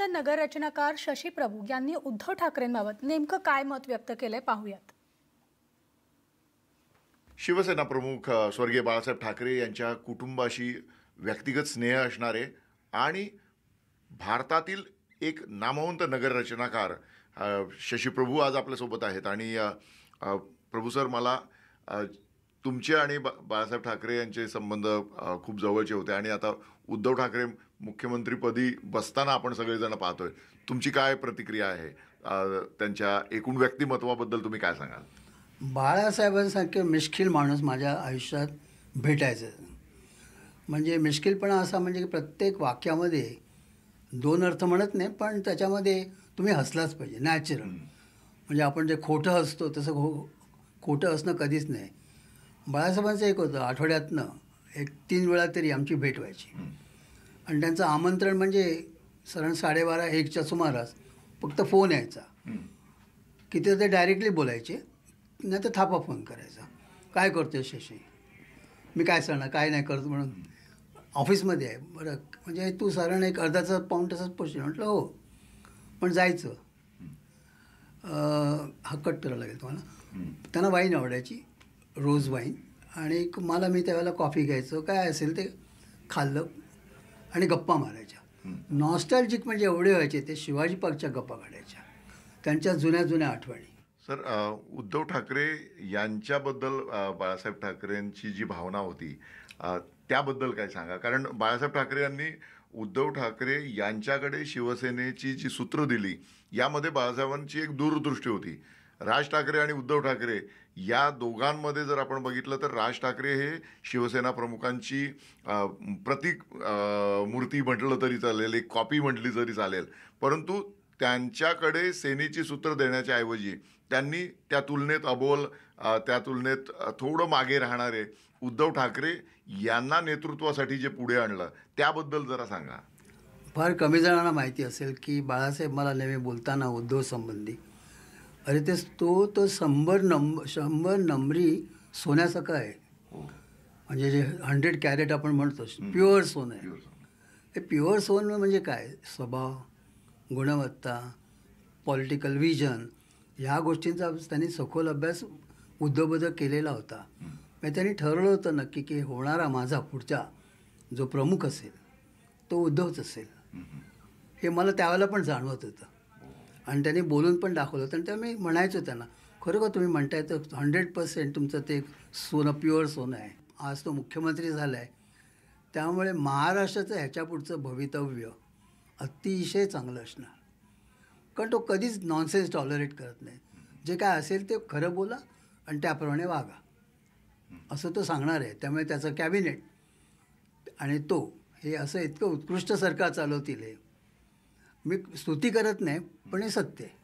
नगर नगररचनाकार शशी प्रभू यांनी उद्धव ठाकरेंबाबत नेमकं काय मत व्यक्त केलंय पाहूयात शिवसेना प्रमुख स्वर्गीय बाळासाहेब ठाकरे यांच्या कुटुंबाशी व्यक्तिगत स्नेह असणारे आणि भारतातील एक नामवंत नगररचनाकार शशी प्रभू आज आपल्यासोबत आहेत आणि प्रभू सर मला तुमचे आणि बाळासाहेब ठाकरे यांचे संबंध खूप जवळचे होते आणि आता उद्धव ठाकरे मुख्यमंत्रीपदी बसताना आपण सगळेजण पाहतोय तुमची काय प्रतिक्रिया आहे त्यांच्या एकूण व्यक्तिमत्वाबद्दल तुम्ही काय सांगाल बाळासाहेबांसारखे मिश्किल माणूस माझ्या आयुष्यात भेटायचं म्हणजे मिश्किलपणा असा म्हणजे की प्रत्येक वाक्यामध्ये दोन अर्थ म्हणत नाही पण त्याच्यामध्ये तुम्ही हसलाच पाहिजे नॅचरल म्हणजे आपण जे खोटं हसतो तसं खो खोटं असणं कधीच नाही बाळासाहेबांचं एक होतं आठवड्यातनं एक तीन वेळा तरी आमची भेट व्हायची आणि त्यांचं आमंत्रण म्हणजे साधारण साडेबारा एकच्या सुमारास फक्त फोन यायचा की ते डायरेक्टली बोलायचे नाही तर थापा फोन करायचा काय करतो शशी मी काय सांगणार काय नाही करतो म्हणून ऑफिसमध्ये आहे बरं म्हणजे तू साधारण एक अर्धाचा पाऊण तासच पोचशील म्हटलं हो पण जायचं हा कट करावं लागेल तुम्हाला त्यांना वाईन आवडायची रोज वाईन आणि मला मी त्यावेळेला कॉफी घ्यायचं काय असेल ते खाल्लं आणि गप्पा मारायच्या नॉस्टॅल्जिक म्हणजे एवढे व्हायचे ते शिवाजी पार्कच्या गप्पा काढायच्या त्यांच्या जुन्या जुन्या आठवणी सर उद्धव ठाकरे यांच्याबद्दल बाळासाहेब ठाकरेंची जी भावना होती त्याबद्दल काय सांगा कारण बाळासाहेब ठाकरे यांनी उद्धव ठाकरे यांच्याकडे शिवसेनेची जी सूत्र दिली यामध्ये बाळासाहेबांची एक दूरदृष्टी होती राज ठाकरे आणि उद्धव ठाकरे या दोघांमध्ये जर आपण बघितलं तर राज ठाकरे हे शिवसेना प्रमुखांची प्रतीक मूर्ती म्हटलं तरी चालेल एक कॉपी म्हटली तरी चालेल परंतु त्यांच्याकडे सेनेची सूत्र देण्याच्या ऐवजी त्यांनी त्या तुलनेत अबोल त्या तुलनेत थोडं मागे राहणारे उद्धव ठाकरे यांना नेतृत्वासाठी जे पुढे आणलं त्याबद्दल जरा सांगा फार कमी जणांना माहिती असेल की बाळासाहेब मला नेहमी बोलताना उद्धव संबंधी अरे ते तो तर शंभर नंब शंभर नंबरी सोन्यासारखा आहे हो. म्हणजे जे हंड्रेड कॅरेट आपण म्हणतो प्युअर सोनं आहे हे प्युअर सोनं म्हणजे काय स्वभाव गुणवत्ता पॉलिटिकल विजन ह्या गोष्टींचा त्यांनी सखोल अभ्यास उद्योगबद्ध केलेला होता मग त्यांनी ठरवलं होतं नक्की की होणारा माझा पुढचा जो प्रमुख असेल तो उद्धवच असेल हे मला त्यावेळेला पण जाणवत होतं आणि त्यांनी बोलून पण दाखवलं तर त्या मी म्हणायचो त्यांना खरं का तुम्ही म्हणताय तर हंड्रेड पर्सेंट तुमचं ते सोनं प्युअर सोनं आहे आज तो मुख्यमंत्री झाला आहे त्यामुळे महाराष्ट्राचं ह्याच्यापुढचं भवितव्य अतिशय चांगलं असणार कारण तो कधीच नॉनसेन्स टॉलरेट करत नाही जे काय असेल ते खरं बोला आणि त्याप्रमाणे वागा असं तो सांगणार आहे त्यामुळे त्याचं कॅबिनेट आणि तो हे असं इतकं उत्कृष्ट सरकार चालवतील आहे मी स्तुती करत नाही पण हे सत्य आहे